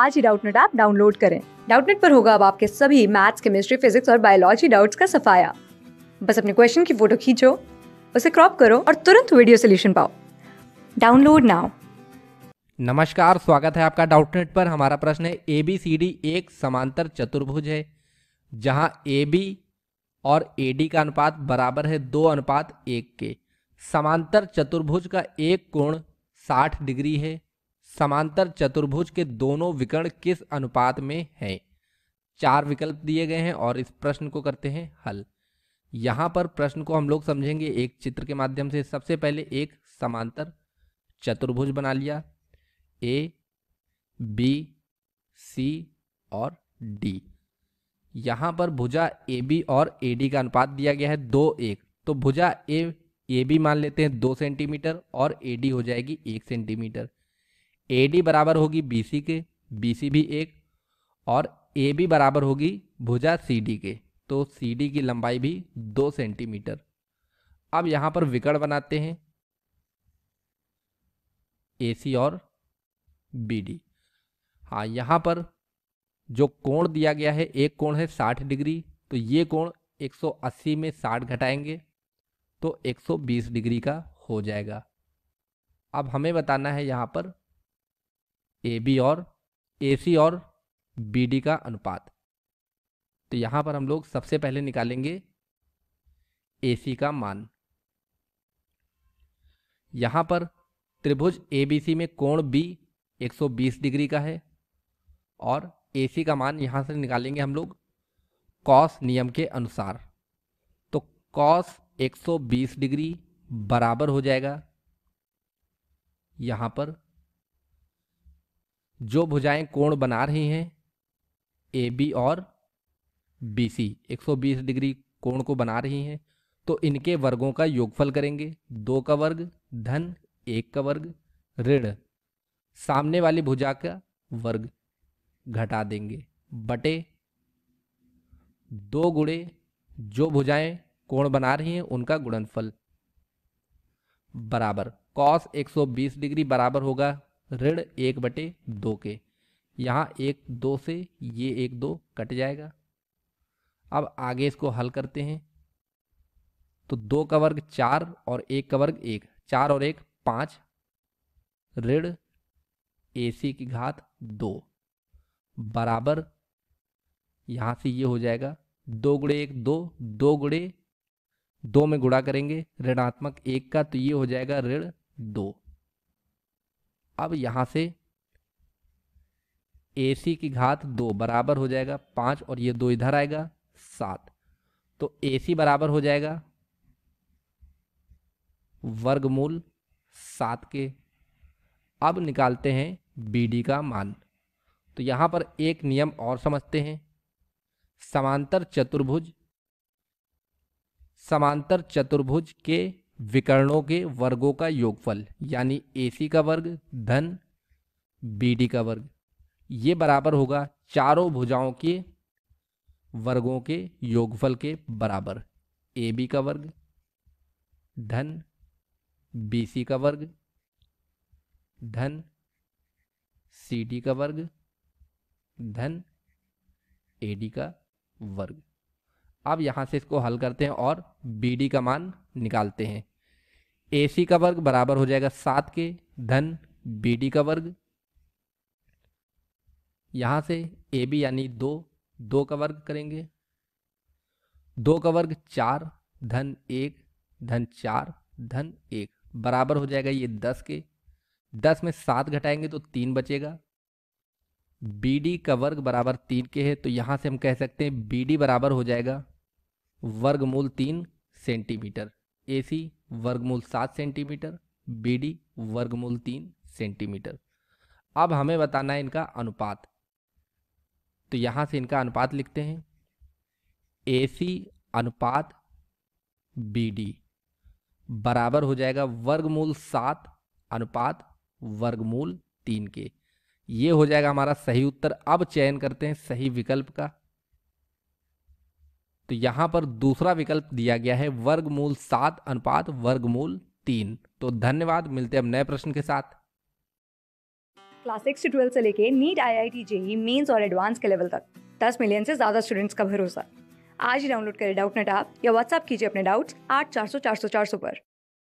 आज ही Doubtnut app download करें डाउटनेट पर होगा अब आपके सभी मैथ्स केमिस्ट्री फिजिक्स और बायोलॉजी डाउट्स का सफाया बस अपने क्वेश्चन की फोटो खींचो उसे क्रॉप करो और तुरंत वीडियो सोल्यूशन पाओ डाउनलोड नाउ नमस्कार स्वागत है आपका डाउटनेट पर हमारा प्रश्न है ए बी सी डी एक समांतर चतुर्भुज है जहां ए बी और ए डी का अनुपात बराबर है दो अनुपात एक के समांतर चतुर्भुज का एक कोण 60 डिग्री है समांतर चतुर्भुज के दोनों विकर्ण किस अनुपात में हैं चार विकल्प दिए गए हैं और इस प्रश्न को करते हैं हल यहाँ पर प्रश्न को हम लोग समझेंगे एक चित्र के माध्यम से सबसे पहले एक समांतर चतुर्भुज बना लिया ए बी सी और डी यहाँ पर भुजा ए बी और ए डी का अनुपात दिया गया है दो एक तो भुजा ए ए बी मान लेते हैं दो सेंटीमीटर और ए डी हो जाएगी एक सेंटीमीटर ए डी बराबर होगी बी सी के बी सी भी एक और ए बी बराबर होगी भुजा सी डी के तो सी डी की लंबाई भी दो सेंटीमीटर अब यहाँ पर विकर्ण बनाते हैं ए सी और बी डी हाँ यहाँ पर जो कोण दिया गया है एक कोण है साठ डिग्री तो ये कोण 180 में 60 घटाएंगे तो 120 डिग्री का हो जाएगा अब हमें बताना है यहाँ पर ए बी और ए सी और बी डी का अनुपात तो यहाँ पर हम लोग सबसे पहले निकालेंगे ए सी का मान यहाँ पर त्रिभुज ए बी सी में कोण बी 120 डिग्री का है और ए सी का मान यहाँ से निकालेंगे हम लोग कॉस नियम के अनुसार तो कॉस 120 डिग्री बराबर हो जाएगा यहाँ पर जो भुजाएं कोण बना रही हैं ए बी और बी सी एक डिग्री कोण को बना रही हैं तो इनके वर्गों का योगफल करेंगे दो का वर्ग धन एक का वर्ग ऋण सामने वाली भुजा का वर्ग घटा देंगे बटे दो गुड़े जो भुजाएं कोण बना रही हैं उनका गुणनफल बराबर कॉस 120 डिग्री बराबर होगा ऋण एक बटे दो के यहाँ एक दो से ये एक दो कट जाएगा अब आगे इसको हल करते हैं तो दो का वर्ग चार और एक का वर्ग एक चार और एक पाँच ऋण ए सी की घात दो बराबर यहाँ से ये हो जाएगा दो गुड़े एक दो दो गुड़े दो में गुड़ा करेंगे ऋणात्मक एक का तो ये हो जाएगा ऋण दो अब यहाँ से ए सी की घात दो बराबर हो जाएगा पाँच और ये दो इधर आएगा सात तो ए सी बराबर हो जाएगा वर्गमूल सात के अब निकालते हैं बी डी का मान तो यहाँ पर एक नियम और समझते हैं समांतर चतुर्भुज समांतर चतुर्भुज के विकर्णों के वर्गों का योगफल यानी ए का वर्ग धन बी डी का वर्ग ये बराबर होगा चारों भुजाओं के वर्गों के योगफल के बराबर ए बी का वर्ग धन बी सी का वर्ग धन सी डी का वर्ग धन ए डी का वर्ग अब यहाँ से इसको हल करते हैं और बी डी का मान निकालते हैं ए सी का वर्ग बराबर हो जाएगा सात के धन बी डी का वर्ग यहां से ए बी यानी दो दो का वर्ग करेंगे दो का वर्ग चार धन एक धन चार धन एक बराबर हो जाएगा ये दस के दस में सात घटाएंगे तो तीन बचेगा बी डी का वर्ग बराबर तीन के है तो यहां से हम कह सकते हैं बी डी बराबर हो जाएगा वर्गमूल तीन सेंटीमीटर ए सी वर्गमूल सात सेंटीमीटर बी डी वर्गमूल तीन सेंटीमीटर अब हमें बताना है इनका अनुपात तो यहाँ से इनका अनुपात लिखते हैं ए सी अनुपात बी डी बराबर हो जाएगा वर्गमूल सात अनुपात वर्गमूल तीन के ये हो जाएगा हमारा सही उत्तर अब चयन करते हैं सही विकल्प का तो यहाँ पर दूसरा विकल्प दिया गया है वर्गमूल सात अनुपात वर्गमूल तीन तो धन्यवाद मिलते हैं अब नए प्रश्न के साथ क्लास सिक्स से ट्वेल्थ से लेके NEET I I T JEE mains और एडवांस के लेवल तक दस मिलियन से ज्यादा स्टूडेंट्स का भरोसा आज ही डाउनलोड करें डाउट नेट या व्हाट्सअप कीजिए अपने डाउट्स आठ चार सौ चार सौ चार सौ पर